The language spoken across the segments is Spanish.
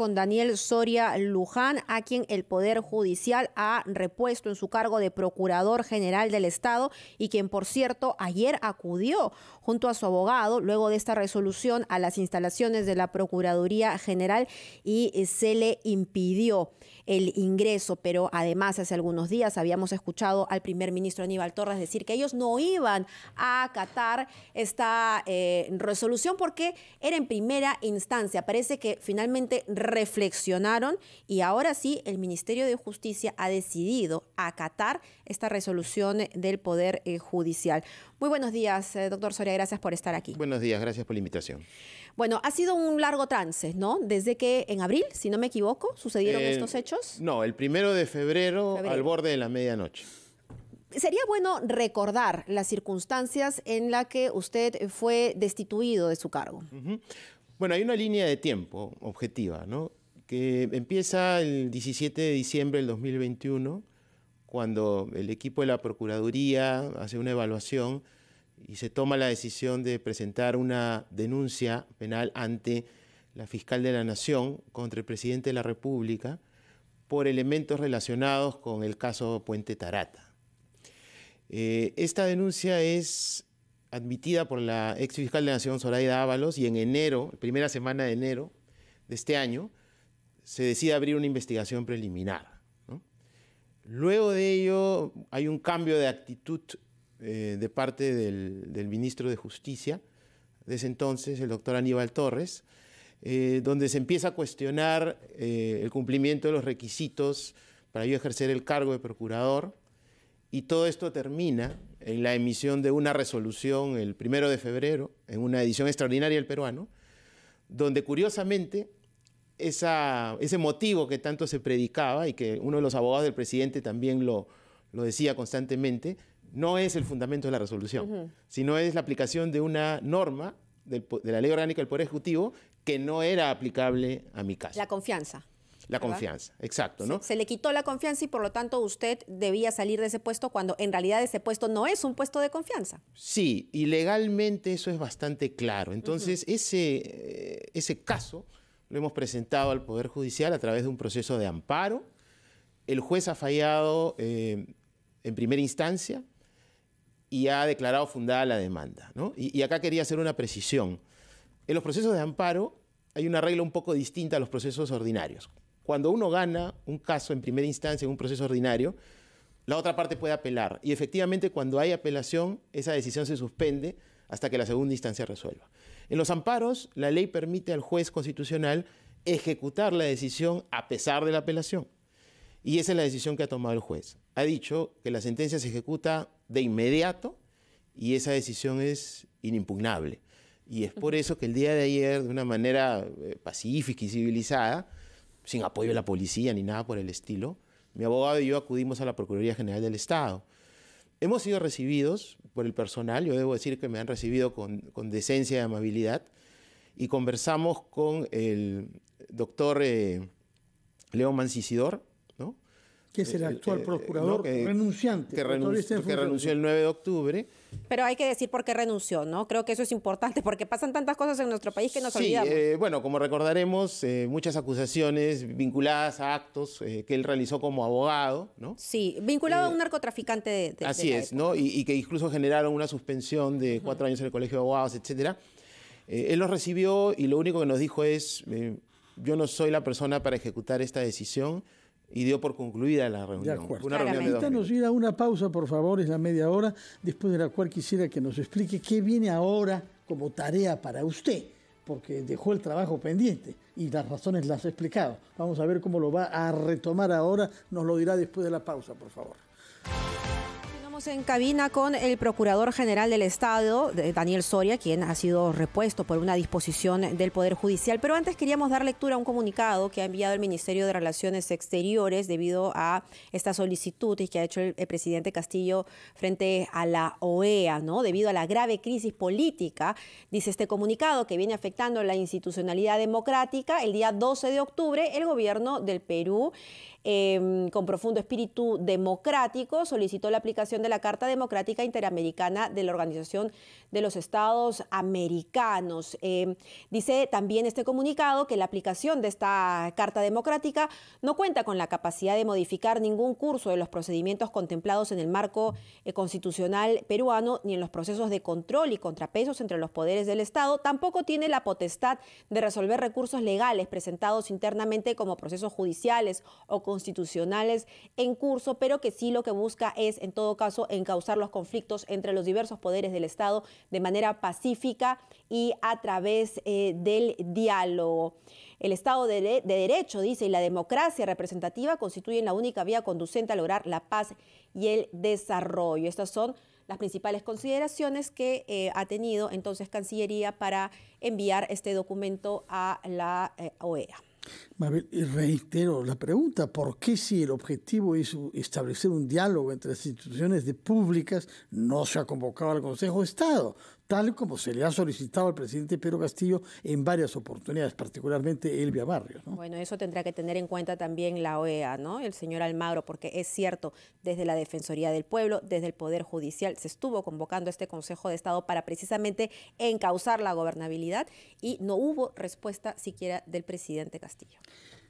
con Daniel Soria Luján, a quien el Poder Judicial ha repuesto en su cargo de Procurador General del Estado y quien, por cierto, ayer acudió junto a su abogado, luego de esta resolución, a las instalaciones de la Procuraduría General y se le impidió el ingreso, pero además hace algunos días habíamos escuchado al primer ministro Aníbal Torres decir que ellos no iban a acatar esta eh, resolución porque era en primera instancia. Parece que finalmente reflexionaron y ahora sí el Ministerio de Justicia ha decidido acatar esta resolución del Poder eh, Judicial. Muy buenos días, eh, doctor Soria, gracias por estar aquí. Buenos días, gracias por la invitación. Bueno, ha sido un largo trance, ¿no? Desde que en abril, si no me equivoco, sucedieron eh, estos hechos. No, el primero de febrero, al borde de la medianoche. Sería bueno recordar las circunstancias en las que usted fue destituido de su cargo. Bueno, hay una línea de tiempo objetiva, ¿no? Que empieza el 17 de diciembre del 2021, cuando el equipo de la Procuraduría hace una evaluación y se toma la decisión de presentar una denuncia penal ante la fiscal de la Nación contra el presidente de la República por elementos relacionados con el caso Puente Tarata. Eh, esta denuncia es admitida por la ex fiscal de Nación, Zoraida Ábalos, y en enero, primera semana de enero de este año, se decide abrir una investigación preliminar. Luego de ello, hay un cambio de actitud eh, de parte del, ministro de Justicia, de ese entonces, el doctor Aníbal Torres, eh, donde se empieza a cuestionar eh, el cumplimiento de los requisitos para yo ejercer el cargo de procurador y todo esto termina en la emisión de una resolución el primero de febrero, en una edición extraordinaria del peruano, donde curiosamente ese motivo que tanto se predicaba y que uno de los abogados del presidente también lo, decía constantemente, no es el fundamento de la resolución, sino es la aplicación de una norma de la ley orgánica del Poder Ejecutivo que no era aplicable a mi caso. La confianza. La confianza, exacto, ¿no? Se, le quitó la confianza y por lo tanto usted debía salir de ese puesto cuando en realidad ese puesto no es un puesto de confianza. Sí, y legalmente eso es bastante claro. Entonces, ese, eh, ese caso lo hemos presentado al Poder Judicial a través de un proceso de amparo. El juez ha fallado eh, en primera instancia y ha declarado fundada la demanda. Y, y, acá quería hacer una precisión. En los procesos de amparo hay una regla un poco distinta a los procesos ordinarios. Cuando uno gana un caso en primera instancia, en un proceso ordinario, la otra parte puede apelar. Y efectivamente, cuando hay apelación, esa decisión se suspende hasta que la segunda instancia resuelva. En los amparos, la ley permite al juez constitucional ejecutar la decisión a pesar de la apelación. Y esa es la decisión que ha tomado el juez. Ha dicho que la sentencia se ejecuta de inmediato y esa decisión es inimpugnable. Y es por eso que el día de ayer, de una manera eh, pacífica y civilizada, sin apoyo de la policía ni nada por el estilo, mi abogado y yo acudimos a la Procuraduría General del Estado. Hemos sido recibidos por el personal, yo debo decir que me han recibido con, decencia y amabilidad, y conversamos con el doctor León eh, Leo Mancisidor, que es el eh, eh, actual eh, procurador renunciante. Que, renunció, el 9 de octubre. Pero hay que decir por qué renunció, ¿no? Creo que eso es importante, porque pasan tantas cosas en nuestro país que nos olvidamos. bueno, como recordaremos, muchas acusaciones vinculadas a actos que él realizó como abogado, ¿no? Sí, vinculado a un narcotraficante de, Así es, ¿no? Y, que incluso generaron una suspensión de cuatro años en el Colegio de Abogados, etcétera. él los recibió y lo único que nos dijo es, yo no soy la persona para ejecutar esta decisión, y dio por concluida la reunión. nos ir una pausa, por favor, es la media hora, después de la cual quisiera que nos explique qué viene ahora como tarea para usted, porque dejó el trabajo pendiente y las razones las ha explicado. Vamos a ver cómo lo va a retomar ahora, nos lo dirá después de la pausa, por favor en cabina con el Procurador General del Estado, Daniel Soria, quien ha sido repuesto por una disposición del Poder Judicial. Pero antes queríamos dar lectura a un comunicado que ha enviado el Ministerio de Relaciones Exteriores debido a esta solicitud y que ha hecho el, presidente Castillo frente a la OEA, ¿no? Debido a la grave crisis política, dice este comunicado que viene afectando la institucionalidad democrática, el día 12 de octubre, el gobierno del Perú Em, con profundo espíritu democrático, solicitó la aplicación de la Carta Democrática Interamericana de la Organización de los Estados Americanos. Em, dice también este comunicado que la aplicación de esta Carta Democrática no cuenta con la capacidad de modificar ningún curso de los procedimientos contemplados en el marco eh, constitucional peruano ni en los procesos de control y contrapesos entre los poderes del Estado. Tampoco tiene la potestad de resolver recursos legales presentados internamente como procesos judiciales o constitucionales en curso, pero que sí lo que busca es, en todo caso, encauzar los conflictos entre los diversos poderes del Estado de manera pacífica y a través eh, del diálogo. El Estado de, Derecho, dice, y la democracia representativa constituyen la única vía conducente a lograr la paz y el desarrollo. Estas son las principales consideraciones que eh, ha tenido entonces Cancillería para enviar este documento a la eh, OEA. Mabel, reitero la pregunta, ¿por qué si el objetivo es establecer un diálogo entre las instituciones de públicas no se ha convocado al Consejo de Estado? tal como se le ha solicitado al presidente Pedro Castillo en varias oportunidades, particularmente Elvia Barrios. Bueno, eso tendrá que tener en cuenta también la OEA, ¿no? El señor Almagro, porque es cierto, desde la Defensoría del Pueblo, desde el Poder Judicial, se estuvo convocando este Consejo de Estado para precisamente encauzar la gobernabilidad y no hubo respuesta siquiera del presidente Castillo.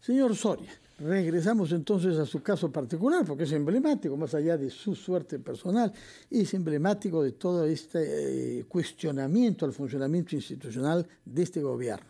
Señor Soria, regresamos entonces a su caso particular, porque es emblemático, más allá de su suerte personal, es emblemático de todo este eh, cuestionamiento al funcionamiento institucional de este gobierno.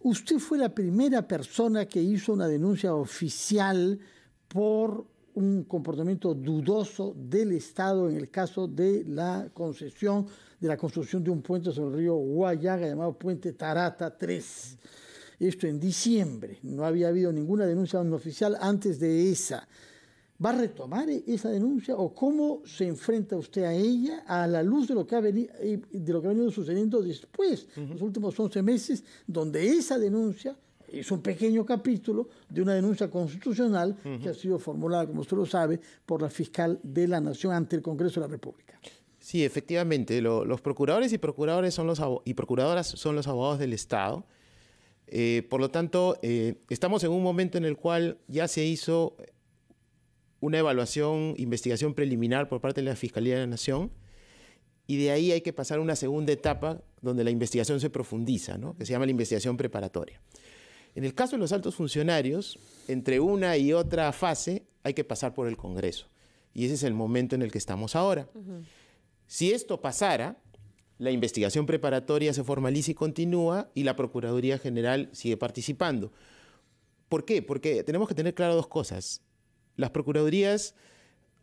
Usted fue la primera persona que hizo una denuncia oficial por un comportamiento dudoso del Estado en el caso de la concesión de la construcción de un puente sobre el río Guayaga llamado Puente Tarata 3 esto en diciembre, no había habido ninguna denuncia oficial antes de esa. ¿Va a retomar esa denuncia o cómo se enfrenta usted a ella a la luz de lo que ha venido, eh, de lo que ha venido sucediendo después, los últimos 11 meses, donde esa denuncia es un pequeño capítulo de una denuncia constitucional que ha sido formulada, como usted lo sabe, por la fiscal de la Nación ante el Congreso de la República? Sí, efectivamente, los procuradores y, procuradores son los, y procuradoras son los abogados del Estado eh, por lo tanto, eh, estamos en un momento en el cual ya se hizo una evaluación, investigación preliminar por parte de la Fiscalía de la Nación, y de ahí hay que pasar a una segunda etapa donde la investigación se profundiza, que se llama la investigación preparatoria. En el caso de los altos funcionarios, entre una y otra fase hay que pasar por el Congreso, y ese es el momento en el que estamos ahora. Si esto pasara, la investigación preparatoria se formaliza y continúa y la Procuraduría General sigue participando. ¿Por qué? Porque tenemos que tener claro dos cosas. Las Procuradurías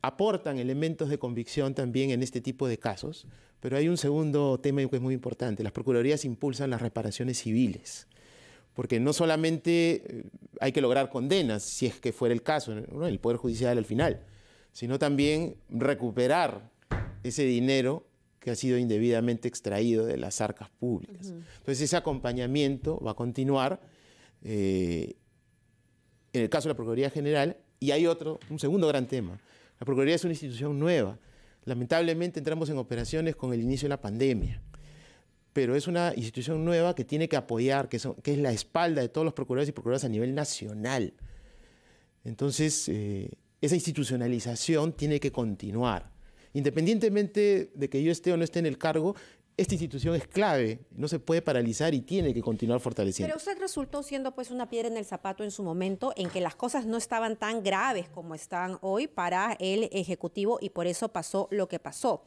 aportan elementos de convicción también en este tipo de casos, pero hay un segundo tema que es muy importante. Las Procuradurías impulsan las reparaciones civiles, porque no solamente eh, hay que lograr condenas, si es que fuera el caso, el Poder Judicial al final, sino también recuperar ese dinero que ha sido indebidamente extraído de las arcas públicas. Entonces ese acompañamiento va a continuar eh, en el caso de la Procuraduría General y hay otro, un segundo gran tema. La Procuraduría es una institución nueva. Lamentablemente entramos en operaciones con el inicio de la pandemia, pero es una institución nueva que tiene que apoyar, que, es la espalda de todos los procuradores y procuradoras a nivel nacional. Entonces, eh, esa institucionalización tiene que continuar independientemente de que yo esté o no esté en el cargo, esta institución es clave, no se puede paralizar y tiene que continuar fortaleciendo. Pero usted resultó siendo pues una piedra en el zapato en su momento en que las cosas no estaban tan graves como están hoy para el Ejecutivo y por eso pasó lo que pasó.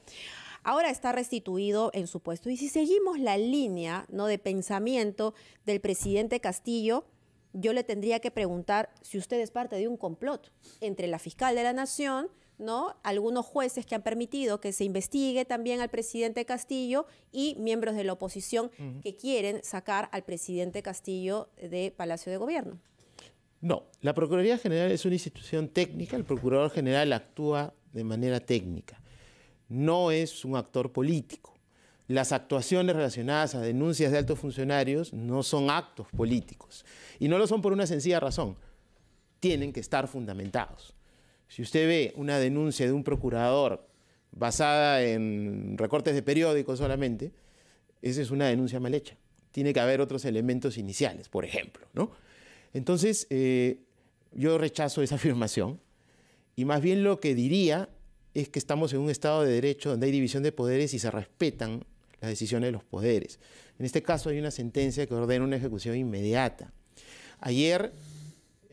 Ahora está restituido en su puesto. Y si seguimos la línea ¿no? de pensamiento del presidente Castillo, yo le tendría que preguntar si usted es parte de un complot entre la fiscal de la Nación, ¿no? Algunos jueces que han permitido que se investigue también al presidente Castillo y miembros de la oposición que quieren sacar al presidente Castillo de Palacio de Gobierno. No, la Procuraduría General es una institución técnica, el Procurador General actúa de manera técnica, no es un actor político. Las actuaciones relacionadas a denuncias de altos funcionarios no son actos políticos y no lo son por una sencilla razón, tienen que estar fundamentados. Si usted ve una denuncia de un procurador basada en recortes de periódicos solamente, esa es una denuncia mal hecha. Tiene que haber otros elementos iniciales, por ejemplo. ¿no? Entonces, eh, yo rechazo esa afirmación y más bien lo que diría es que estamos en un Estado de Derecho donde hay división de poderes y se respetan las decisiones de los poderes. En este caso hay una sentencia que ordena una ejecución inmediata. Ayer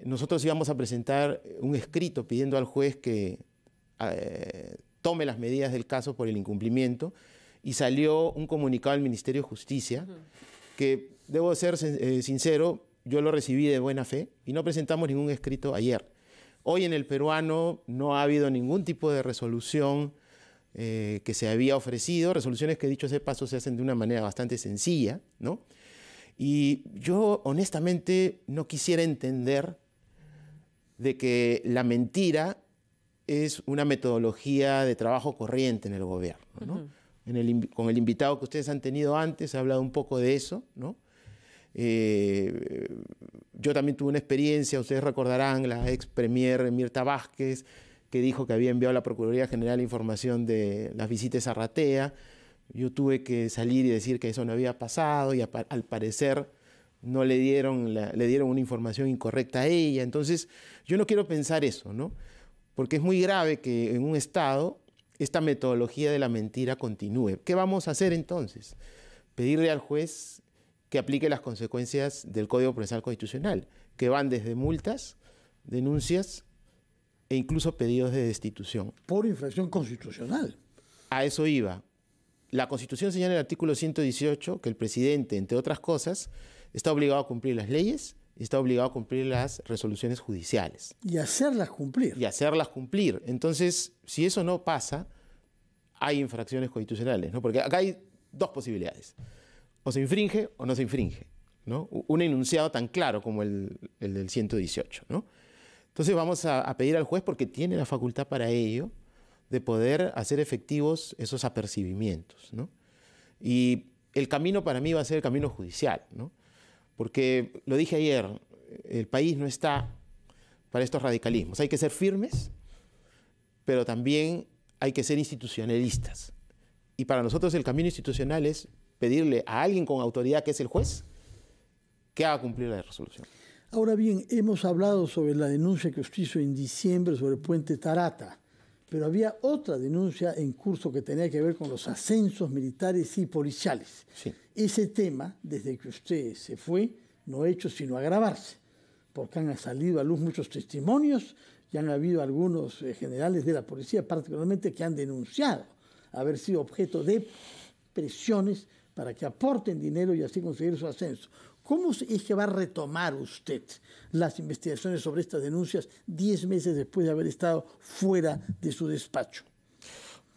nosotros íbamos a presentar eh, un escrito pidiendo al juez que ah, eh, tome las medidas del caso por el incumplimiento y salió un comunicado del Ministerio de Justicia que, debo ser eh, sincero, yo lo recibí de buena fe y no presentamos ningún escrito ayer. Hoy en el peruano no ha habido ningún tipo de resolución que se había ofrecido, resoluciones que dicho ese paso se hacen de una manera bastante sencilla, ¿no? Y yo honestamente no quisiera entender de que la mentira es una metodología de trabajo corriente en el gobierno. con el invitado que ustedes han tenido antes ha hablado un poco de eso. ¿no? Eh, yo también tuve una experiencia, ustedes recordarán, la ex premier Mirta Vázquez, que dijo que había enviado a la Procuraduría General información de las visitas a Ratea. Yo tuve que salir y decir que eso no había pasado y al parecer no le dieron, le dieron una información incorrecta a ella. Entonces, yo no quiero pensar eso, ¿no? Porque es muy grave que en un Estado esta metodología de la mentira continúe. ¿Qué vamos a hacer entonces? Pedirle al juez que aplique las consecuencias del Código Procesal Constitucional, que van desde multas, denuncias e incluso pedidos de destitución. Por infracción constitucional. A eso iba. La Constitución señala en el artículo 118 que el presidente, entre otras cosas, está obligado a cumplir las leyes y está obligado a cumplir las resoluciones judiciales. Y hacerlas cumplir. Y hacerlas cumplir. Entonces, si eso no pasa, hay infracciones constitucionales, ¿no? Porque acá hay dos posibilidades. O se infringe o no se infringe, ¿no? Un enunciado tan claro como el, el del 118, ¿no? Entonces vamos a, a pedir al juez, porque tiene la facultad para ello, de poder hacer efectivos esos apercibimientos, ¿no? Y el camino para mí va a ser el camino judicial, ¿no? Porque lo dije ayer, el país no está para estos radicalismos. Hay que ser firmes, pero también hay que ser institucionalistas. Y para nosotros el camino institucional es pedirle a alguien con autoridad, que es el juez, que haga cumplir la resolución. Ahora bien, hemos hablado sobre la denuncia que usted hizo en diciembre sobre el puente Tarata pero había otra denuncia en curso que tenía que ver con los ascensos militares y policiales. Ese tema, desde que usted se fue, no ha hecho sino agravarse, porque han salido a luz muchos testimonios y han habido algunos eh, generales de la policía, particularmente, que han denunciado haber sido objeto de presiones para que aporten dinero y así conseguir su ascenso. ¿Cómo es que va a retomar usted las investigaciones sobre estas denuncias 10 meses después de haber estado fuera de su despacho?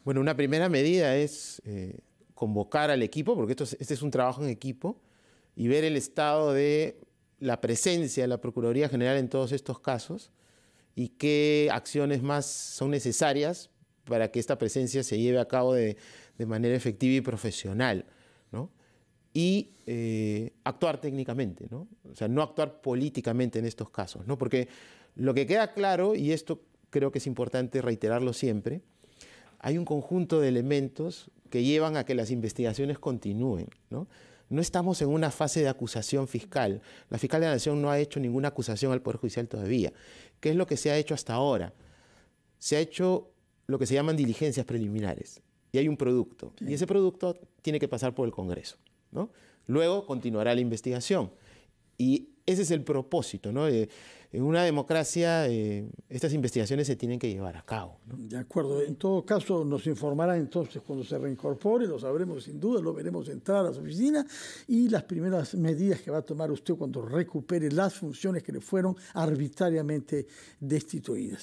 Bueno, una primera medida es eh, convocar al equipo, porque esto este es un trabajo en equipo, y ver el estado de la presencia de la Procuraduría General en todos estos casos y qué acciones más son necesarias para que esta presencia se lleve a cabo de, de manera efectiva y profesional. ¿no? y eh, actuar técnicamente, ¿no? O sea, no actuar políticamente en estos casos, ¿no? Porque lo que queda claro, y esto creo que es importante reiterarlo siempre, hay un conjunto de elementos que llevan a que las investigaciones continúen, ¿no? No estamos en una fase de acusación fiscal. La fiscal de la Nación no ha hecho ninguna acusación al Poder Judicial todavía. ¿Qué es lo que se ha hecho hasta ahora? Se ha hecho lo que se llaman diligencias preliminares y hay un producto. Y ese producto tiene que pasar por el Congreso. Luego continuará la investigación. Y ese es el propósito, en una democracia eh, estas investigaciones se tienen que llevar a cabo. De acuerdo. En todo caso, nos informará entonces cuando se reincorpore, lo sabremos sin duda, lo veremos entrar a su oficina y las primeras medidas que va a tomar usted cuando recupere las funciones que le fueron arbitrariamente destituidas.